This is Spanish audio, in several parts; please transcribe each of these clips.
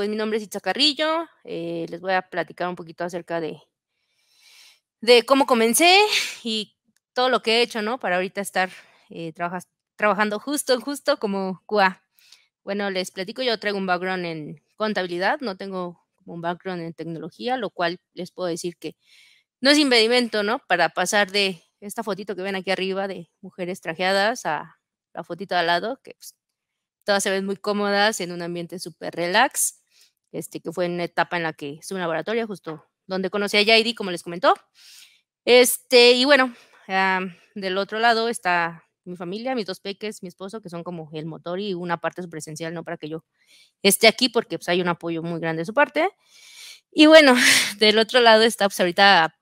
Pues, mi nombre es Itza eh, les voy a platicar un poquito acerca de, de cómo comencé y todo lo que he hecho, ¿no? Para ahorita estar eh, trabajando justo, justo como QA. Bueno, les platico, yo traigo un background en contabilidad, no tengo un background en tecnología, lo cual les puedo decir que no es impedimento, ¿no? Para pasar de esta fotito que ven aquí arriba de mujeres trajeadas a la fotito de al lado, que pues, todas se ven muy cómodas en un ambiente súper relax. Este, que fue en una etapa en la que estuve en laboratorio, justo donde conocí a Yairi, como les comentó. Este, y bueno, del otro lado está mi familia, mis dos peques, mi esposo, que son como el motor y una parte su presencial, ¿no? Para que yo esté aquí, porque pues, hay un apoyo muy grande de su parte. Y bueno, del otro lado está, pues, ahorita,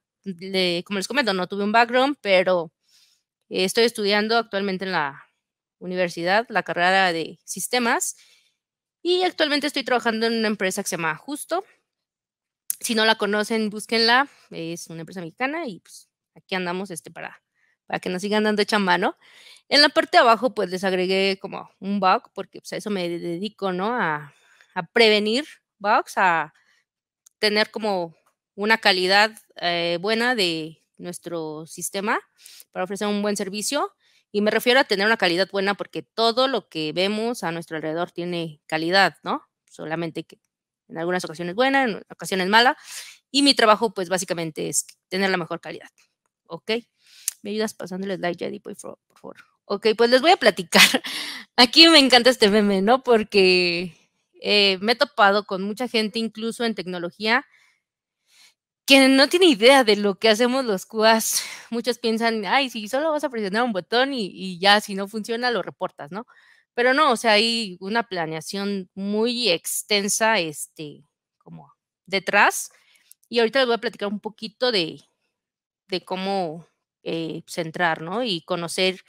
como les comento, no tuve un background, pero estoy estudiando actualmente en la universidad la carrera de sistemas y actualmente estoy trabajando en una empresa que se llama Justo. Si no la conocen, búsquenla. Es una empresa mexicana y pues, aquí andamos este para, para que nos sigan dando chamba, mano. En la parte de abajo pues les agregué como un bug porque pues, a eso me dedico, ¿no? A, prevenir bugs, a tener como una calidad eh, buena de nuestro sistema para ofrecer un buen servicio y me refiero a tener una calidad buena porque todo lo que vemos a nuestro alrededor tiene calidad, ¿no? Solamente que en algunas ocasiones buena, en ocasiones mala. Y mi trabajo, pues básicamente es tener la mejor calidad. ¿Ok? ¿Me ayudas pasándoles like slide, Jedi, por favor? Ok, pues les voy a platicar. Aquí me encanta este meme, ¿no? Porque eh, me he topado con mucha gente, incluso en tecnología, quien no tiene idea de lo que hacemos los QAs, muchos piensan, ay, si solo vas a presionar un botón y, ya, si no funciona, lo reportas, ¿no? Pero no, o sea, hay una planeación muy extensa, este, como detrás. Y ahorita les voy a platicar un poquito de, de cómo centrar, eh, pues, ¿no? Y conocer.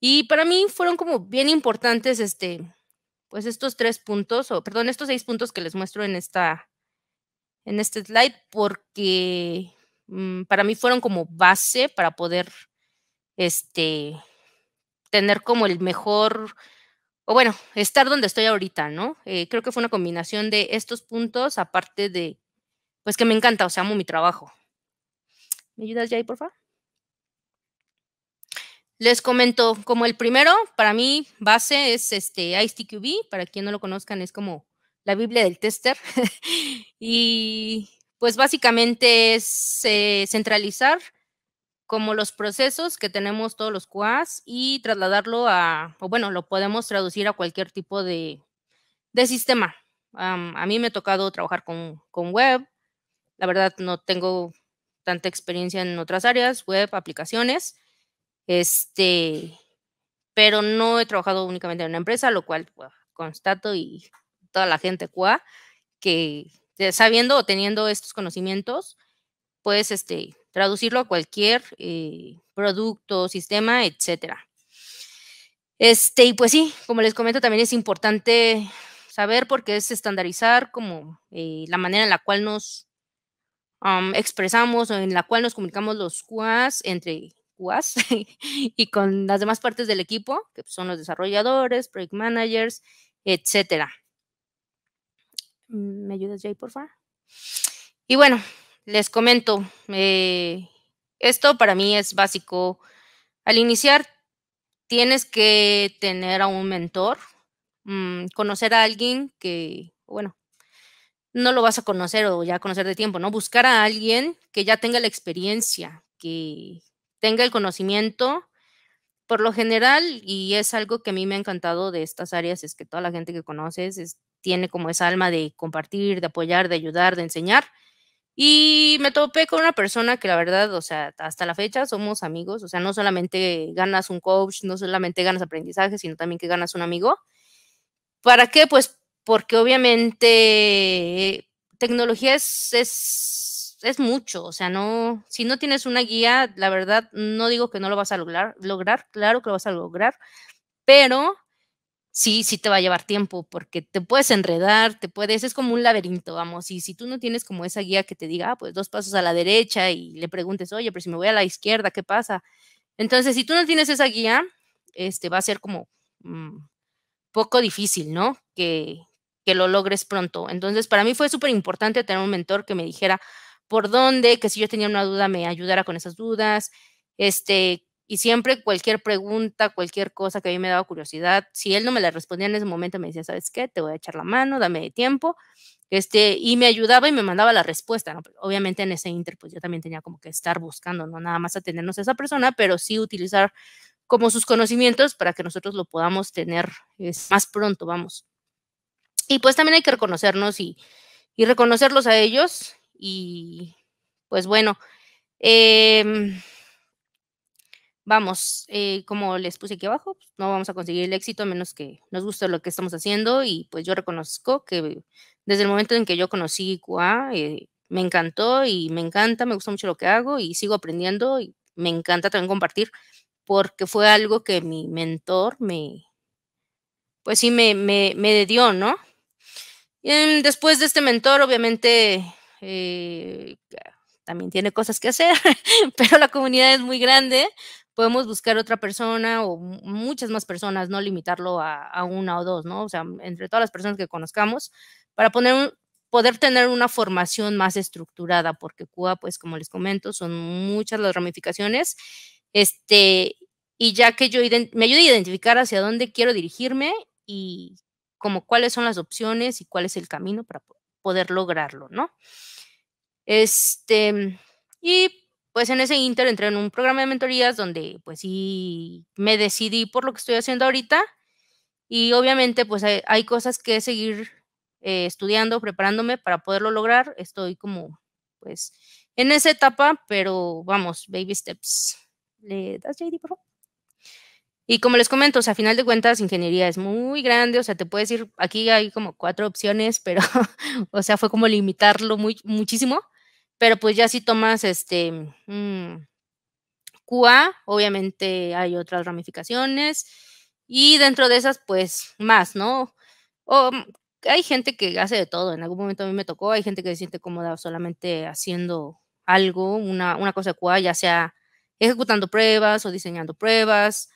Y para mí fueron como bien importantes, este, pues estos tres puntos, o perdón, estos seis puntos que les muestro en esta en este slide porque mm, para mí fueron como base para poder este, tener como el mejor, o bueno, estar donde estoy ahorita, ¿no? Eh, creo que fue una combinación de estos puntos, aparte de, pues que me encanta, o sea, amo mi trabajo. ¿Me ayudas ya ahí, por favor? Les comento, como el primero, para mí, base es este ISTQB, para quien no lo conozcan, es como la Biblia del tester. y pues básicamente es eh, centralizar como los procesos que tenemos todos los QAs y trasladarlo a, o bueno, lo podemos traducir a cualquier tipo de, sistema. a mí me ha tocado trabajar con, web. La verdad no tengo tanta experiencia en otras áreas, web, aplicaciones. Este, pero no he trabajado únicamente en una empresa, lo cual constato y toda la gente QA que eh, sabiendo o teniendo estos conocimientos, puedes este, traducirlo a cualquier eh, producto, sistema, etcétera. Este, y pues sí, como les comento, también es importante saber porque es estandarizar como eh, la manera en la cual nos expresamos o en la cual nos comunicamos los QAs entre QAs y con las demás partes del equipo, que son los desarrolladores, project managers, etcétera. ¿Me ayudas, Jay, por favor? Y bueno, les comento, eh, esto para mí es básico. Al iniciar, tienes que tener a un mentor, mm, conocer a alguien que, bueno, no lo vas a conocer o ya conocer de tiempo, ¿no? Buscar a alguien que ya tenga la experiencia, que tenga el conocimiento. Por lo general, y es algo que a mí me ha encantado de estas áreas, es que toda la gente que conoces es, tiene como esa alma de compartir, de apoyar, de ayudar, de enseñar. Y me topé con una persona que la verdad, o sea, hasta la fecha somos amigos, o sea, no solamente ganas un coach, no solamente ganas aprendizaje, sino también que ganas un amigo. ¿Para qué? Pues porque obviamente tecnología es, mucho, o sea, no, si no tienes una guía, la verdad, no digo que no lo vas a lograr, lograr, claro que lo vas a lograr, pero sí, sí te va a llevar tiempo porque te puedes enredar, te puedes, es como un laberinto, vamos, y si tú no tienes como esa guía que te diga, ah, pues dos pasos a la derecha y le preguntes, oye, pero si me voy a la izquierda, ¿qué pasa? Entonces, si tú no tienes esa guía, este va a ser como mm, poco difícil, ¿no? Que, que lo logres pronto. Entonces, para mí fue súper importante tener un mentor que me dijera por dónde, que si yo tenía una duda me ayudara con esas dudas, este, y siempre cualquier pregunta, cualquier cosa que a mí me daba curiosidad, si él no me la respondía en ese momento, me decía, ¿sabes qué? Te voy a echar la mano, dame tiempo. Este, y me ayudaba y me mandaba la respuesta. Obviamente en ese inter, pues yo también tenía como que estar buscando, no nada más atendernos a esa persona, pero sí utilizar como sus conocimientos para que nosotros lo podamos tener más pronto, vamos. Y pues también hay que reconocernos y, reconocerlos a ellos. Y pues bueno, eh, vamos, eh, como les puse aquí abajo, pues, no vamos a conseguir el éxito a menos que nos guste lo que estamos haciendo y pues yo reconozco que desde el momento en que yo conocí QA, eh, me encantó y me encanta, me gusta mucho lo que hago y sigo aprendiendo y me encanta también compartir porque fue algo que mi mentor me, pues sí, me, me, me dio, ¿no? después de este mentor, obviamente, eh, también tiene cosas que hacer, pero la comunidad es muy grande, podemos buscar otra persona o muchas más personas, no limitarlo a, una o dos, ¿no? O sea, entre todas las personas que conozcamos, para poner poder tener una formación más estructurada, porque Cuba, pues como les comento, son muchas las ramificaciones, este, y ya que yo me ayude a identificar hacia dónde quiero dirigirme y como cuáles son las opciones y cuál es el camino para poder lograrlo, ¿no? Este, y pues en ese inter entré en un programa de mentorías donde pues sí me decidí por lo que estoy haciendo ahorita y obviamente pues hay, cosas que seguir eh, estudiando, preparándome para poderlo lograr. Estoy como pues en esa etapa, pero vamos, baby steps. ¿Le das JD, por favor? Y como les comento, o sea, a final de cuentas, ingeniería es muy grande, o sea, te puedes ir, aquí hay como cuatro opciones, pero, o sea, fue como limitarlo muy, muchísimo. Pero pues ya si tomas este mm, QA, obviamente hay otras ramificaciones y dentro de esas pues más, ¿no? O, mm, hay gente que hace de todo, en algún momento a mí me tocó, hay gente que se siente cómoda solamente haciendo algo, una, cosa de QA, ya sea ejecutando pruebas o diseñando pruebas,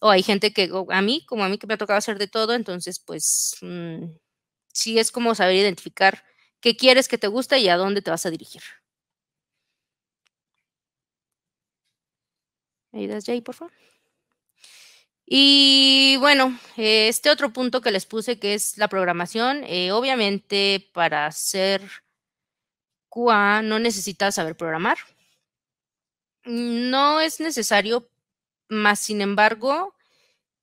o hay gente que, a mí, como a mí que me ha tocado hacer de todo, entonces pues mm, sí es como saber identificar qué quieres, que te guste y a dónde te vas a dirigir. ayudas, por favor? Y bueno, eh, este otro punto que les puse que es la programación, eh, obviamente para ser QA no necesitas saber programar. No es necesario, más sin embargo,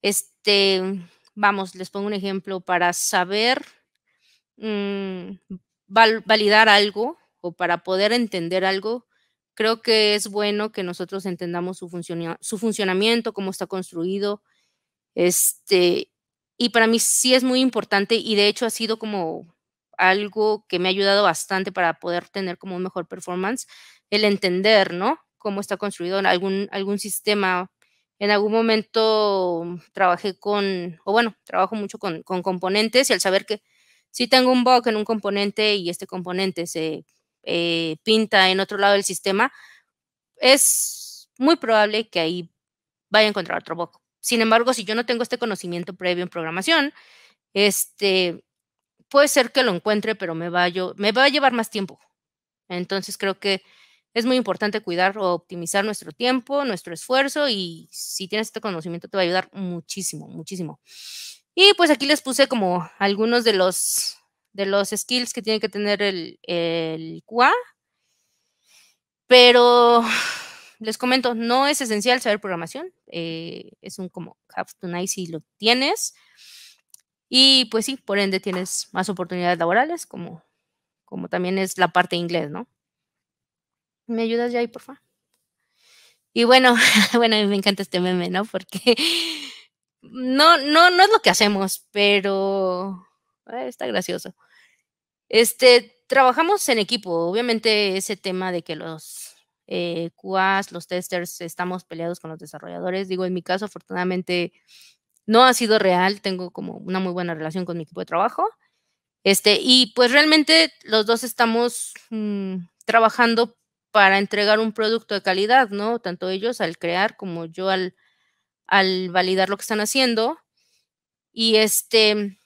este, vamos, les pongo un ejemplo, para saber mm, validar algo o para poder entender algo, Creo que es bueno que nosotros entendamos su, funcionamiento, cómo está construido. Este, y para mí sí es muy importante y de hecho ha sido como algo que me ha ayudado bastante para poder tener como un mejor performance, el entender, ¿no? Cómo está construido en algún, algún sistema. En algún momento trabajé con, o bueno, trabajo mucho con, con componentes y al saber que si tengo un bug en un componente y este componente se eh, pinta en otro lado del sistema, es muy probable que ahí vaya a encontrar otro bug. Sin embargo, si yo no tengo este conocimiento previo en programación, este, puede ser que lo encuentre, pero me va, yo, me va a llevar más tiempo. Entonces creo que es muy importante cuidar o optimizar nuestro tiempo, nuestro esfuerzo y si tienes este conocimiento te va a ayudar muchísimo, muchísimo. Y pues aquí les puse como algunos de los de los skills que tiene que tener el, el QA. Pero les comento, no es esencial saber programación. Eh, es un como have to nice si lo tienes. Y pues sí, por ende tienes más oportunidades laborales, como, como también es la parte inglés, ¿no? ¿Me ayudas ya ahí, por favor? Y bueno, bueno, me encanta este meme, ¿no? Porque no, no, no es lo que hacemos, pero eh, está gracioso. Este, trabajamos en equipo. Obviamente ese tema de que los eh, QAs, los testers, estamos peleados con los desarrolladores. Digo, en mi caso, afortunadamente, no ha sido real. Tengo como una muy buena relación con mi equipo de trabajo. Este, y pues realmente los dos estamos mm, trabajando para entregar un producto de calidad, ¿no? Tanto ellos al crear como yo al, al validar lo que están haciendo. Y este,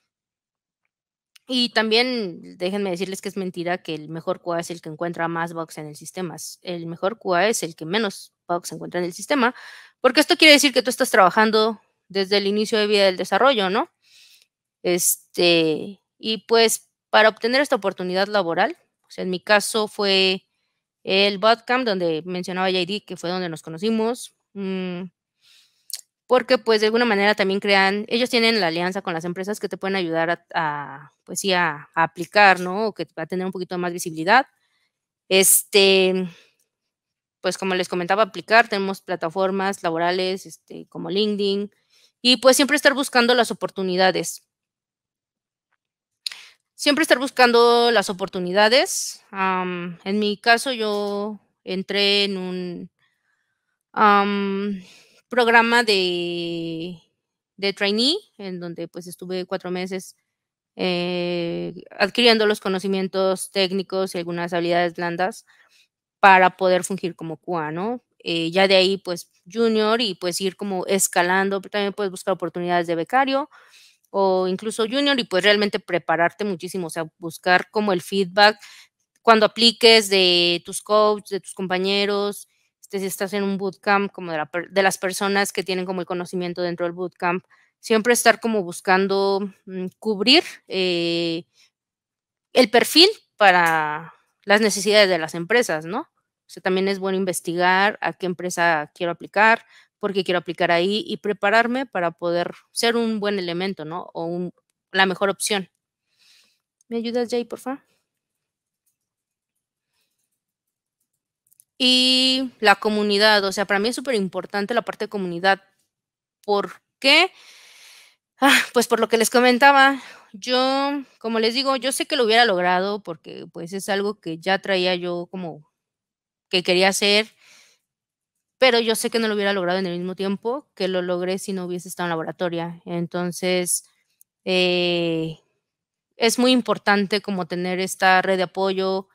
y también déjenme decirles que es mentira que el mejor QA es el que encuentra más bugs en el sistema. El mejor QA es el que menos bugs encuentra en el sistema, porque esto quiere decir que tú estás trabajando desde el inicio de vida del desarrollo, ¿no? Este, y pues para obtener esta oportunidad laboral, o pues, en mi caso fue el Botcamp, donde mencionaba JD, que fue donde nos conocimos. Mm, porque pues de alguna manera también crean, ellos tienen la alianza con las empresas que te pueden ayudar a, pues sí, a, aplicar, ¿no? O que va a tener un poquito más visibilidad. Este, pues como les comentaba, aplicar, tenemos plataformas laborales, este, como LinkedIn, y pues siempre estar buscando las oportunidades. Siempre estar buscando las oportunidades. en mi caso, yo entré en un programa de, trainee, en donde pues estuve cuatro meses eh, adquiriendo los conocimientos técnicos y algunas habilidades blandas para poder fungir como QA, ¿no? Eh, ya de ahí pues junior y pues ir como escalando, pero también puedes buscar oportunidades de becario o incluso junior y pues realmente prepararte muchísimo, o sea, buscar como el feedback cuando apliques de tus coaches, de tus compañeros, este, si estás en un bootcamp, como de, las personas que tienen como el conocimiento dentro del bootcamp, siempre estar como buscando mm, cubrir eh, el perfil para las necesidades de las empresas, ¿no? O sea, también es bueno investigar a qué empresa quiero aplicar, por qué quiero aplicar ahí y prepararme para poder ser un buen elemento, ¿no? O la mejor opción. ¿Me ayudas, Jay, por favor? Y la comunidad, o sea, para mí es súper importante la parte de comunidad. ¿Por qué? Ah, pues por lo que les comentaba, yo, como les digo, yo sé que lo hubiera logrado porque pues es algo que ya traía yo como que quería hacer, pero yo sé que no lo hubiera logrado en el mismo tiempo que lo logré si no hubiese estado en laboratoria. Entonces, eh, es muy importante como tener esta red de apoyo,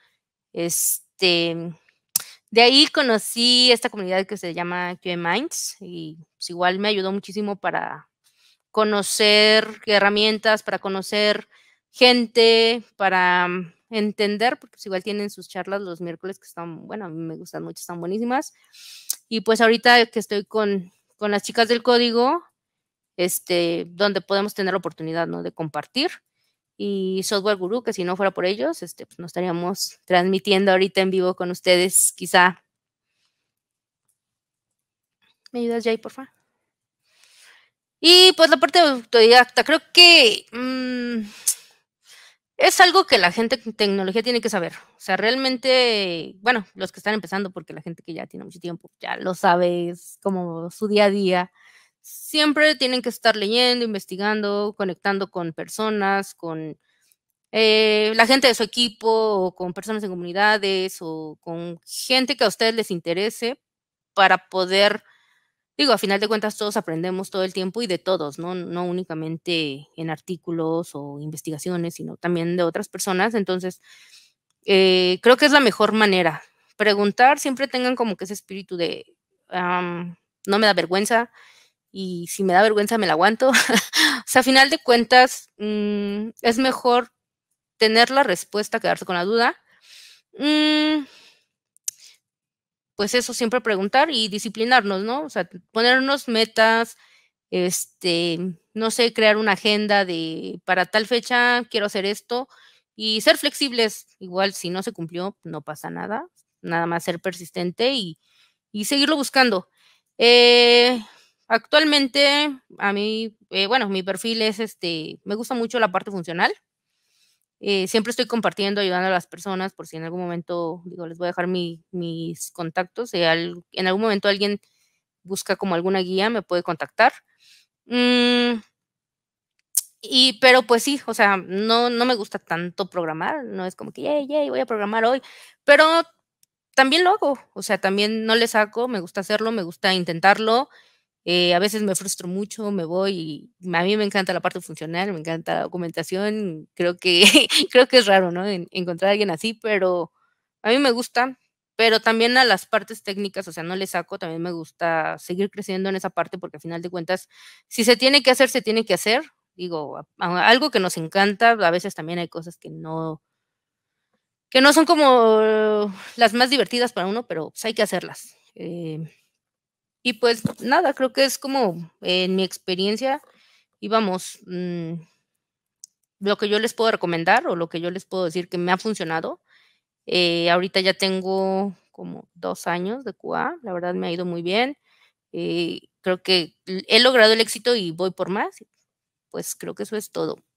este, de ahí conocí esta comunidad que se llama QA Minds y pues, igual me ayudó muchísimo para conocer herramientas, para conocer gente, para mm, entender, porque pues, igual tienen sus charlas los miércoles que están, bueno, a mí me gustan mucho, están buenísimas. Y pues ahorita que estoy con, las chicas del código, este, donde podemos tener la oportunidad, ¿no? De compartir y Software Guru, que si no fuera por ellos, este, pues, estaríamos transmitiendo ahorita en vivo con ustedes, quizá. ¿Me ayudas, Jay, por favor? Y pues la parte de autodidacta, creo que mm, es algo que la gente en tecnología tiene que saber. O sea, realmente, bueno, los que están empezando, porque la gente que ya tiene mucho tiempo ya lo sabe, es como su día a día siempre tienen que estar leyendo, investigando, conectando con personas, con eh, la gente de su equipo o con personas en comunidades o con gente que a ustedes les interese para poder, digo, a final de cuentas todos aprendemos todo el tiempo y de todos, ¿no? únicamente en artículos o investigaciones, sino también de otras personas. Entonces, eh, creo que es la mejor manera. Preguntar, siempre tengan como que ese espíritu de, no me da vergüenza, y si me da vergüenza me la aguanto. o sea, a final de cuentas, mm, es mejor tener la respuesta, quedarse con la duda. Mm, pues eso, siempre preguntar y disciplinarnos, ¿no? O sea, ponernos metas, este, no sé, crear una agenda de para tal fecha quiero hacer esto y ser flexibles. Igual si no se cumplió, no pasa nada, nada más ser persistente y, y seguirlo buscando. Eh, Actualmente, a mí, eh, bueno, mi perfil es este, me gusta mucho la parte funcional. Eh, siempre estoy compartiendo, ayudando a las personas, por si en algún momento, digo, les voy a dejar mis contactos. en algún momento alguien busca como alguna guía, me puede contactar. Mm, y, pero pues sí, o sea, no, no me gusta tanto programar, no es como que, yay, yay, voy a programar hoy, pero también lo hago, o sea, también no le saco, me gusta hacerlo, me gusta intentarlo. Eh, a veces me frustro mucho, me voy y a mí me encanta la parte funcional, me encanta la documentación. Creo que, creo que es raro, ¿no? encontrar a alguien así, pero a mí me gusta. Pero también a las partes técnicas, o sea, no le saco, también me gusta seguir creciendo en esa parte porque al final de cuentas, si se tiene que hacer, se tiene que hacer. Digo, algo que nos encanta, a veces también hay cosas que no, que no son como las más divertidas para uno, pero pues, hay que hacerlas. Eh, y pues nada, creo que es como en mi experiencia, y vamos, mm, lo que yo les puedo recomendar o lo que yo les puedo decir que me ha funcionado. Eh, ahorita ya tengo como dos años de Cuba, la verdad me ha ido muy bien. Eh, creo que he logrado el éxito y voy por más. Pues creo que eso es todo.